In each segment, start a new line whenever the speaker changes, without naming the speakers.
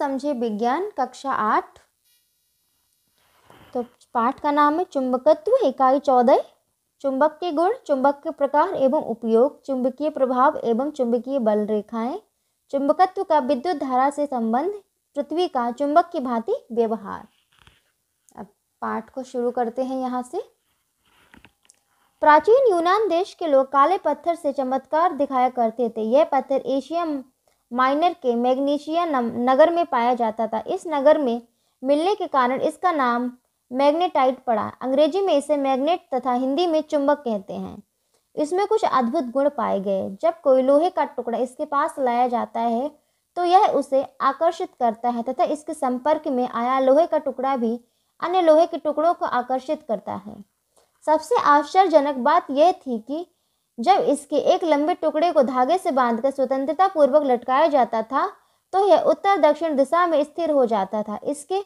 समझे विज्ञान कक्षा आठ तो पाठ का नाम है चुंबकत्व इकाई चौदह चुंबक के गुण चुंबक के प्रकार एवं उपयोग चुंबकीय प्रभाव एवं चुंबकीय बल रेखाएं चुंबकत्व का विद्युत धारा से संबंध पृथ्वी का चुंबक की भांति व्यवहार अब पाठ को शुरू करते हैं यहाँ से प्राचीन यूनान देश के लोग काले पत्थर से चमत्कार दिखाया करते थे यह पत्थर एशिया माइनर के मैग्नीशिया नगर में पाया जाता था इस नगर में मिलने के कारण इसका नाम मैग्नेटाइट पड़ा अंग्रेजी में इसे मैग्नेट तथा हिंदी में चुंबक कहते हैं इसमें कुछ अद्भुत गुण पाए गए जब कोई लोहे का टुकड़ा इसके पास लाया जाता है तो यह उसे आकर्षित करता है तथा इसके संपर्क में आया लोहे का टुकड़ा भी अन्य लोहे के टुकड़ों को आकर्षित करता है सबसे आश्चर्यजनक बात यह थी कि जब इसके एक लंबे टुकड़े को धागे से बांधकर स्वतंत्रता पूर्वक लटकाया जाता था तो यह उत्तर दक्षिण दिशा में स्थिर हो जाता था इसके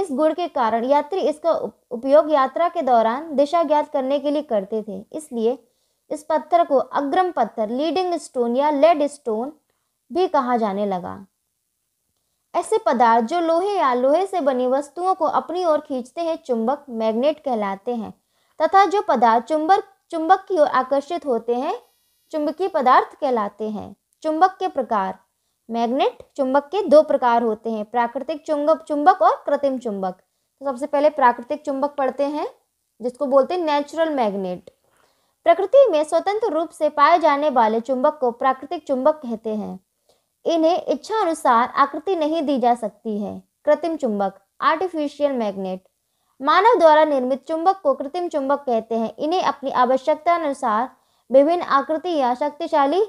इस गुण के कारण यात्री इसका उपयोग यात्रा के दौरान दिशा ज्ञात करने के लिए करते थे इसलिए इस पत्थर को अग्रम पत्थर लीडिंग स्टोन या लेड स्टोन भी कहा जाने लगा ऐसे पदार्थ जो लोहे या लोहे से बनी वस्तुओं को अपनी ओर खींचते हैं चुंबक मैग्नेट कहलाते हैं तथा जो पदार्थ चुंबक चुंबक की ओर आकर्षित होते हैं चुंबकीय पदार्थ कहलाते हैं चुंबक के प्रकार मैग्नेट चुंबक के दो प्रकार होते हैं प्राकृतिक चुंबक चुंबक और कृत्रिम चुंबक तो सबसे पहले प्राकृतिक चुंबक पढ़ते हैं जिसको बोलते हैं नेचुरल मैग्नेट प्रकृति में स्वतंत्र रूप से पाए जाने वाले चुंबक को प्राकृतिक चुंबक कहते हैं इन्हें इच्छा अनुसार आकृति नहीं दी जा सकती है कृत्रिम चुंबक आर्टिफिशियल मैग्नेट मानव द्वारा निर्मित चुंबक को कृत्रिम चुंबक कहते हैं इन्हें अपनी आवश्यकता अनुसार विभिन्न आकृति या शक्तिशाली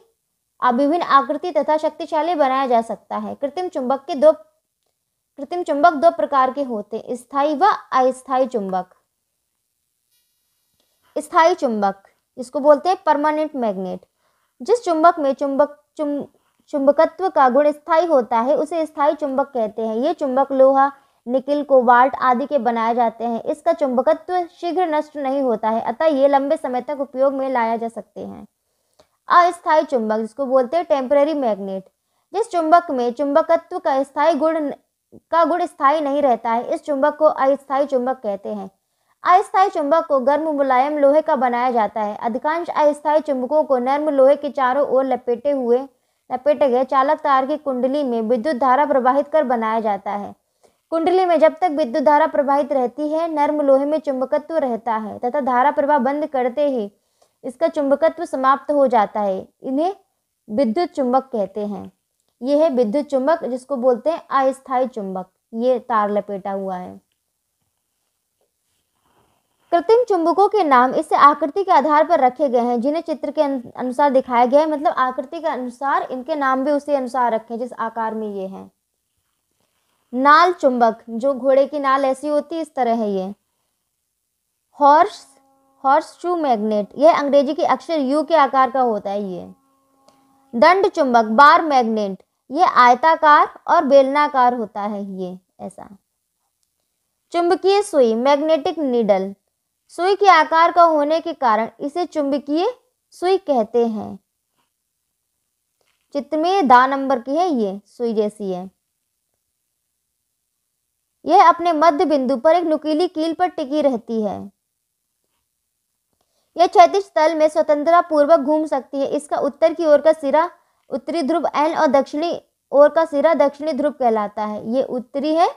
विभिन्न आकृति तथा शक्तिशाली बनाया जा सकता है कृत्रिम चुंबक के दो कृत्रिम चुंबक दो प्रकार के होते हैं स्थायी व अस्थायी चुंबक स्थायी चुंबक इसको बोलते हैं परमानेंट मैग्नेट जिस चुंबक में चुंबक चुंब चुंबकत्व का गुण स्थायी होता है उसे स्थायी चुंबक कहते हैं ये चुंबक लोहा निकिल कोबाल्ट आदि के बनाए जाते हैं इसका चुंबकत्व शीघ्र नष्ट नहीं होता है अतः ये लंबे समय तक उपयोग में लाया जा सकते हैं अस्थायी चुंबक जिसको बोलते हैं टेम्पररी मैग्नेट जिस चुंबक में चुंबकत्व का स्थायी गुण का गुण स्थायी नहीं रहता है इस चुंबक को अस्थायी चुंबक कहते हैं अस्थायी चुंबक को गर्म मुलायम लोहे का बनाया जाता है अधिकांश अस्थायी चुंबकों को नर्म लोहे के चारों ओर लपेटे हुए लपेटे गए चालक तार की कुंडली में विद्युत धारा प्रवाहित कर बनाया जाता है कुंडली में जब तक विद्युत धारा प्रवाहित रहती है नर्म लोहे में चुंबकत्व रहता है तथा धारा प्रवाह बंद करते ही इसका चुंबकत्व समाप्त हो जाता है इन्हें विद्युत चुंबक कहते हैं ये है विद्युत चुंबक जिसको बोलते हैं अस्थायी चुंबक ये तार लपेटा हुआ है कृत्रिम चुंबकों के नाम इस आकृति के आधार पर रखे गए हैं जिन्हें चित्र के अनुसार दिखाया गया है मतलब आकृति के अनुसार इनके नाम भी उसी अनुसार रखे जिस आकार में ये हैं नाल चुंबक जो घोड़े की नाल ऐसी होती है इस तरह है ये हॉर्स हॉर्स शू मैग्नेट यह अंग्रेजी के अक्षर यू के आकार का होता है ये दंड चुंबक बार मैग्नेट ये आयताकार और बेलनाकार होता है ये ऐसा चुंबकीय सुई मैग्नेटिक नीडल सुई के आकार का होने के कारण इसे चुंबकीय सुई कहते हैं चित्र में दा नंबर की है ये सुई जैसी है यह अपने मध्य बिंदु पर एक नुकीली कील पर टिकी रहती है यह क्षैतिज तल में स्वतंत्रता पूर्वक घूम सकती है इसका उत्तर की ओर का सिरा उत्तरी ध्रुव एल और दक्षिणी ओर का सिरा दक्षिणी ध्रुव कहलाता है ये उत्तरी है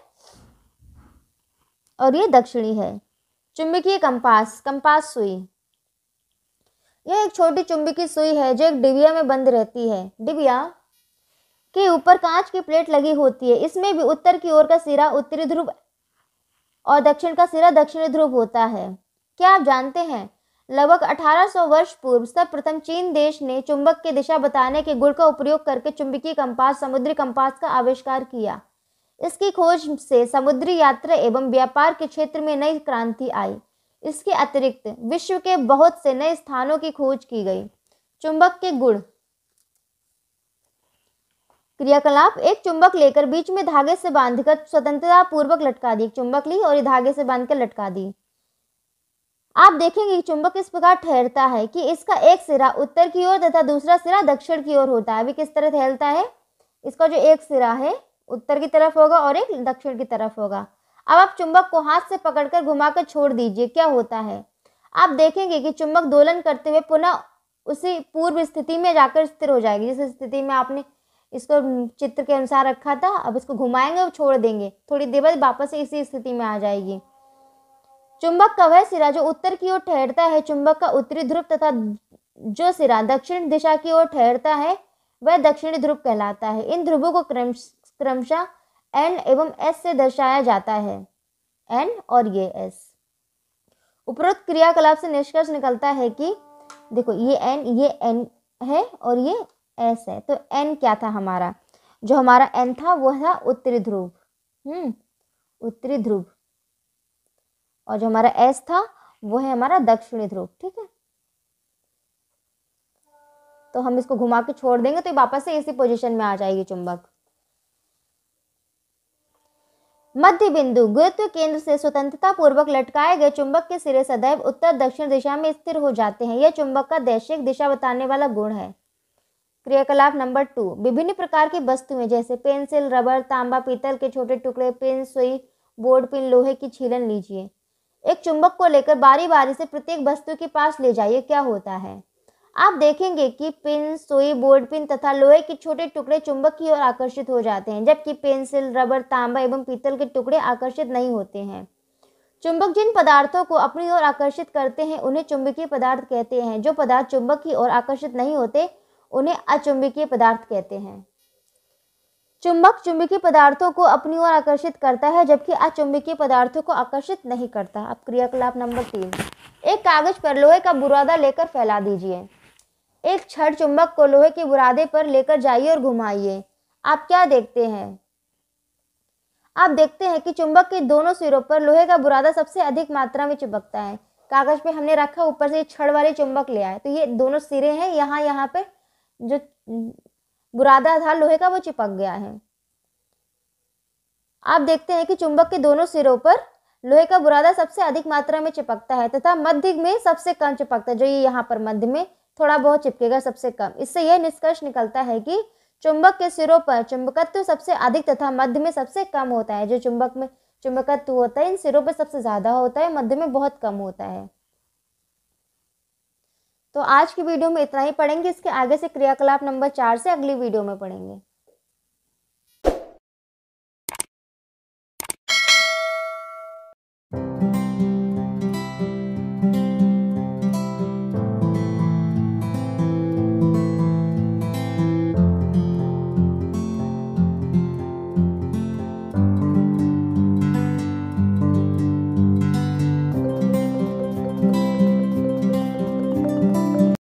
और ये दक्षिणी है चुंबकीय कंपास कंपास सुई यह एक छोटी चुंबकीय सुई है जो एक डिबिया में बंद रहती है डिबिया के ऊपर कांच की प्लेट लगी होती है इसमें भी उत्तर की ओर का सिरा उत्तरी ध्रुव और दक्षिण का सिरा दक्षिणी ध्रुव होता है क्या आप जानते हैं लगभग 1800 वर्ष पूर्व सर्वप्रथम चीन देश ने चुंबक की दिशा बताने के गुण का उपयोग करके चुंबकीय कंपास समुद्री कंपास का आविष्कार किया इसकी खोज से समुद्री यात्रा एवं व्यापार के क्षेत्र में नई क्रांति आई इसके अतिरिक्त विश्व के बहुत से नए स्थानों की खोज की गई चुंबक के गुड़ क्रियाकलाप एक चुंबक लेकर बीच में धागे से बांधकर स्वतंत्रता पूर्वक लटका दी चुंबक ली और धागे से बांधकर लटका दी आप देखेंगे चुंबक इस प्रकार ठहरता है कि इसका एक सिरा उत्तर की ओर तथा दूसरा सिरा दक्षिण की ओर होता है अभी किस तरह ठहरता है इसका जो एक सिरा है उत्तर की तरफ होगा और एक दक्षिण की तरफ होगा अब आप चुंबक को हाथ से पकड़कर घुमाकर छोड़ दीजिए क्या होता है आप देखेंगे कि चुंबक दोलन करते हुए पुनः उसी पूर्व स्थिति में जाकर स्थिर हो जाएगी जिस स्थिति में आपने इसको चित्र के अनुसार रखा था अब इसको घुमाएंगे और छोड़ देंगे थोड़ी देर बाद वापस इसी स्थिति में आ जाएगी चुंबक का वह सिरा जो उत्तर की ओर ठहरता है चुंबक का उत्तरी ध्रुव तथा जो सिरा दक्षिण दिशा की ओर ठहरता है वह दक्षिणी ध्रुव कहलाता है इन ध्रुवों को क्रमश क्रमशः एन एवं एस से दर्शाया जाता है एन और ये एस उपरोक्त क्रियाकलाप से निष्कर्ष निकलता है कि देखो ये एन ये एन है और ये एस है तो एन क्या था हमारा जो हमारा एन था वो था उत्तरी ध्रुव हम्म उत्तरी ध्रुव और जो हमारा एस था वो है हमारा दक्षिणी ध्रुव ठीक है तो हम इसको घुमा के छोड़ देंगे तो ये वापस से इसी पोजीशन में आ जाएगी चुंबक मध्य बिंदु गुरुत्व केंद्र से स्वतंत्रता पूर्वक लटकाए गए चुंबक के सिरे सदैव उत्तर दक्षिण दिशा में स्थिर हो जाते हैं यह चुंबक का दैशिक दिशा बताने वाला गुण है क्रियाकलाप नंबर टू विभिन्न प्रकार की वस्तुएं जैसे पेंसिल रबर तांबा पीतल के छोटे टुकड़े पेन सुई बोर्ड पिन लोहे की छीलन लीजिए एक चुंबक को लेकर बारी बारी से प्रत्येक वस्तु के पास ले जाइए क्या होता है आप देखेंगे कि पिन सुई बोर्ड पिन तथा लोहे के छोटे टुकड़े चुंबक की ओर आकर्षित हो जाते हैं जबकि पेंसिल रबर तांबा एवं पीतल के टुकड़े आकर्षित नहीं होते हैं चुंबक जिन पदार्थों को अपनी ओर आकर्षित करते हैं उन्हें चुंबकीय पदार्थ कहते हैं जो पदार्थ चुंबक की ओर आकर्षित नहीं होते उन्हें अचुंबकीय पदार्थ कहते हैं चुंबक चुंबकीय पदार्थों को अपनी ओर आकर्षित करता है जबकि अचुंबकीय पदार्थों को आकर्षित नहीं करता अब क्रियाकलाप नंबर तीन एक कागज पर लोहे का बुरादा लेकर फैला दीजिए एक छड़ चुंबक को लोहे के बुरादे पर लेकर जाइए और घुमाइए आप क्या देखते हैं आप देखते हैं कि चुंबक के दोनों सिरों पर लोहे का बुरादा सबसे अधिक मात्रा में चुंबकता है कागज पे हमने रखा ऊपर से छड़ वाले चुंबक ले आए तो ये दोनों सिरे हैं यहाँ यहाँ पर जो बुरादा था लोहे का वो चिपक गया है आप देखते हैं कि चुंबक के दोनों सिरों पर लोहे का बुरादा सबसे अधिक मात्रा में चिपकता है तथा मध्य में सबसे कम चिपकता है जो ये यहाँ पर मध्य में थोड़ा बहुत चिपकेगा सबसे कम इससे यह निष्कर्ष निकलता है कि चुंबक के सिरों पर चुंबकत्व सबसे अधिक तथा मध्य में सबसे कम होता है जो चुंबक में चुंबकत्व होता है इन सिरों पर सबसे ज़्यादा होता है मध्य में बहुत कम होता है तो आज की वीडियो में इतना ही पढ़ेंगे इसके आगे से क्रियाकलाप नंबर चार से अगली वीडियो में पढ़ेंगे